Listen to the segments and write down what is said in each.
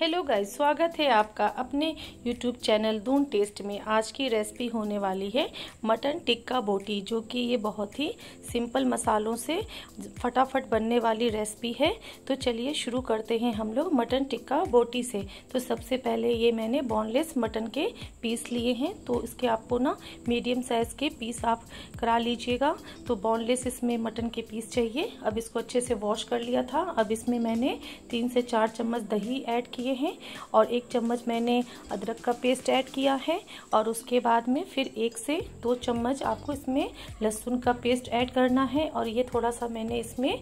hello guys स्वागत है आपका अपने यूट्यूब चैनल दून टेस्ट में आज की रेसिपी होने वाली है मटन टिक्का बोटी जो कि ये बहुत ही सिंपल मसालों से फटाफट बनने वाली रेसिपी है तो चलिए शुरू करते हैं हम लोग मटन टिक्का बोटी से तो सबसे पहले ये मैंने बोनलेस मटन के पीस लिए हैं तो इसके आपको ना मीडियम साइज़ के पीस आप करा लीजिएगा तो बोनलेस इसमें मटन के पीस चाहिए अब इसको अच्छे से वॉश कर लिया था अब इसमें मैंने तीन से चार चम्मच दही ऐड लिए हैं और एक चम्मच मैंने अदरक का पेस्ट ऐड किया है और उसके बाद में फिर एक से दो चम्मच आपको इसमें लहसुन का पेस्ट ऐड करना है और ये थोड़ा सा मैंने इसमें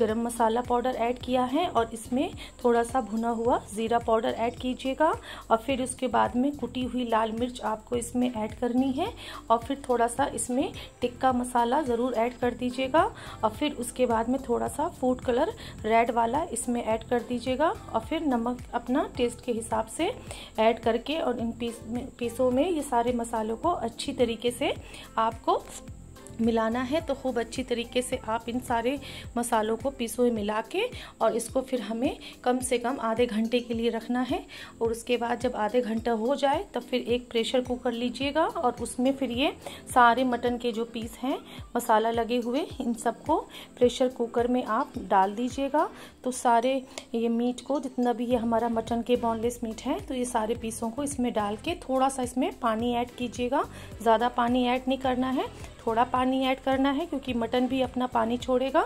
गरम मसाला पाउडर ऐड किया है और इसमें थोड़ा सा भुना हुआ ज़ीरा पाउडर ऐड कीजिएगा और फिर उसके बाद में कुटी हुई लाल मिर्च आपको इसमें ऐड करनी है और फिर थोड़ा सा इसमें टिक्का मसाला ज़रूर ऐड कर दीजिएगा और फिर उसके बाद में थोड़ा सा फूड कलर रेड वाला इसमें ऐड कर दीजिएगा और फिर नमक अपना टेस्ट के हिसाब से ऐड करके और इन पीस पीसों में ये सारे मसालों को अच्छी तरीके से आपको मिलाना है तो खूब अच्छी तरीके से आप इन सारे मसालों को पीसो में मिला के और इसको फिर हमें कम से कम आधे घंटे के लिए रखना है और उसके बाद जब आधे घंटा हो जाए तब फिर एक प्रेशर कुकर लीजिएगा और उसमें फिर ये सारे मटन के जो पीस हैं मसाला लगे हुए इन सबको प्रेशर कुकर में आप डाल दीजिएगा तो सारे ये मीट को जितना भी ये हमारा मटन के बोनलेस मीट है तो ये सारे पीसों को इसमें डाल के थोड़ा सा इसमें पानी ऐड कीजिएगा ज़्यादा पानी ऐड नहीं करना है थोड़ा पानी पानी ऐड करना है क्योंकि मटन भी अपना पानी छोड़ेगा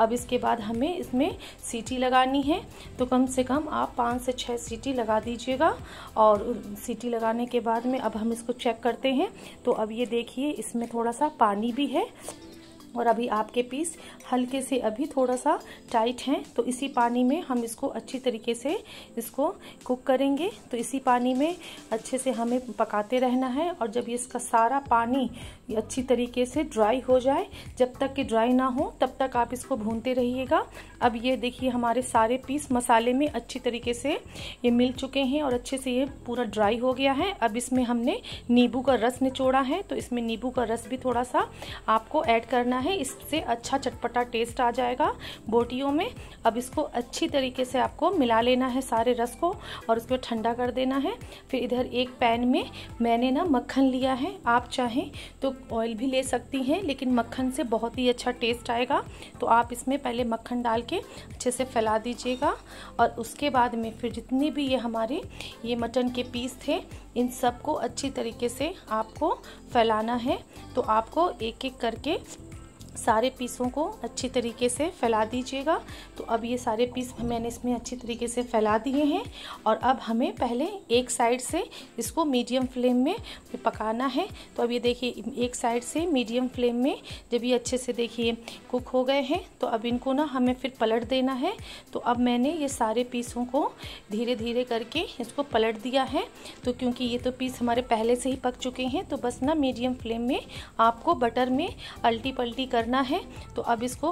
अब इसके बाद हमें इसमें सीटी लगानी है तो कम से कम आप पाँच से छः सीटी लगा दीजिएगा और सीटी लगाने के बाद में अब हम इसको चेक करते हैं तो अब ये देखिए इसमें थोड़ा सा पानी भी है और अभी आपके पीस हल्के से अभी थोड़ा सा टाइट हैं तो इसी पानी में हम इसको अच्छी तरीके से इसको कुक करेंगे तो इसी पानी में अच्छे से हमें पकाते रहना है और जब इसका सारा पानी अच्छी तरीके से ड्राई हो जाए जब तक कि ड्राई ना हो तब तक आप इसको भूनते रहिएगा अब ये देखिए हमारे सारे पीस मसाले में अच्छी तरीके से ये मिल चुके हैं और अच्छे से ये पूरा ड्राई हो गया है अब इसमें हमने नींबू का रस निचोड़ा है तो इसमें नींबू का रस भी थोड़ा सा आपको ऐड करना है इससे अच्छा चटपटा टेस्ट आ जाएगा बोटियों में अब इसको अच्छी तरीके से आपको मिला लेना है सारे रस को और उसको ठंडा कर देना है फिर इधर एक पैन में मैंने ना मक्खन लिया है आप चाहें तो ऑयल भी ले सकती हैं लेकिन मक्खन से बहुत ही अच्छा टेस्ट आएगा तो आप इसमें पहले मक्खन डाल के अच्छे से फैला दीजिएगा और उसके बाद में फिर जितने भी ये हमारे ये मटन के पीस थे इन सबको अच्छी तरीके से आपको फैलाना है तो आपको एक एक करके सारे पीसों को अच्छी तरीके से फैला दीजिएगा तो अब ये सारे पीस मैंने इसमें अच्छी तरीके से फैला दिए हैं और अब हमें पहले एक साइड से इसको मीडियम फ्लेम में पकाना है तो अब ये देखिए एक साइड से मीडियम फ्लेम में जब ये अच्छे से देखिए कुक हो गए हैं तो अब इनको ना हमें फिर पलट देना है तो अब मैंने ये सारे पीसों को धीरे धीरे करके इसको पलट दिया है तो क्योंकि ये तो पीस हमारे पहले से ही पक चुके हैं तो बस ना मीडियम फ्लेम में आपको बटर में अल्टी पल्टी कर करना है तो अब इसको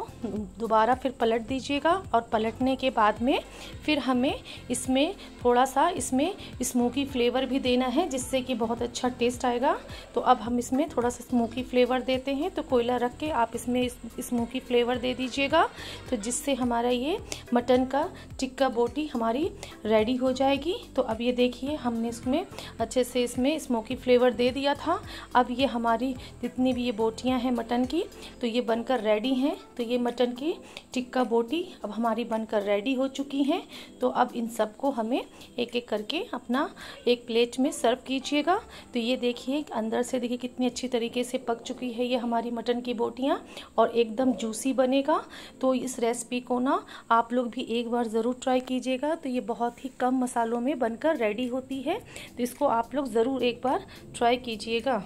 दोबारा फिर पलट दीजिएगा और पलटने के बाद में फिर हमें इसमें थोड़ा सा इसमें स्मोकी फ्लेवर भी देना है जिससे कि बहुत अच्छा टेस्ट आएगा तो अब हम इसमें थोड़ा सा स्मोकी फ्लेवर देते हैं तो कोयला रख के आप इसमें स्मोकी फ्लेवर दे दीजिएगा तो जिससे हमारा ये मटन का टिक्का बोटी हमारी रेडी हो जाएगी तो अब ये देखिए हमने इसमें अच्छे से इसमें स्मोकी फ्लेवर दे दिया था अब ये हमारी जितनी भी ये बोटियाँ हैं मटन की तो ये ये बनकर रेडी हैं तो ये मटन की टिक्का बोटी अब हमारी बनकर रेडी हो चुकी हैं तो अब इन सबको हमें एक एक करके अपना एक प्लेट में सर्व कीजिएगा तो ये देखिए अंदर से देखिए कितनी अच्छी तरीके से पक चुकी है ये हमारी मटन की बोटियाँ और एकदम जूसी बनेगा तो इस रेसिपी को ना आप लोग भी एक बार ज़रूर ट्राई कीजिएगा तो ये बहुत ही कम मसालों में बनकर रेडी होती है तो इसको आप लोग ज़रूर एक बार ट्राई कीजिएगा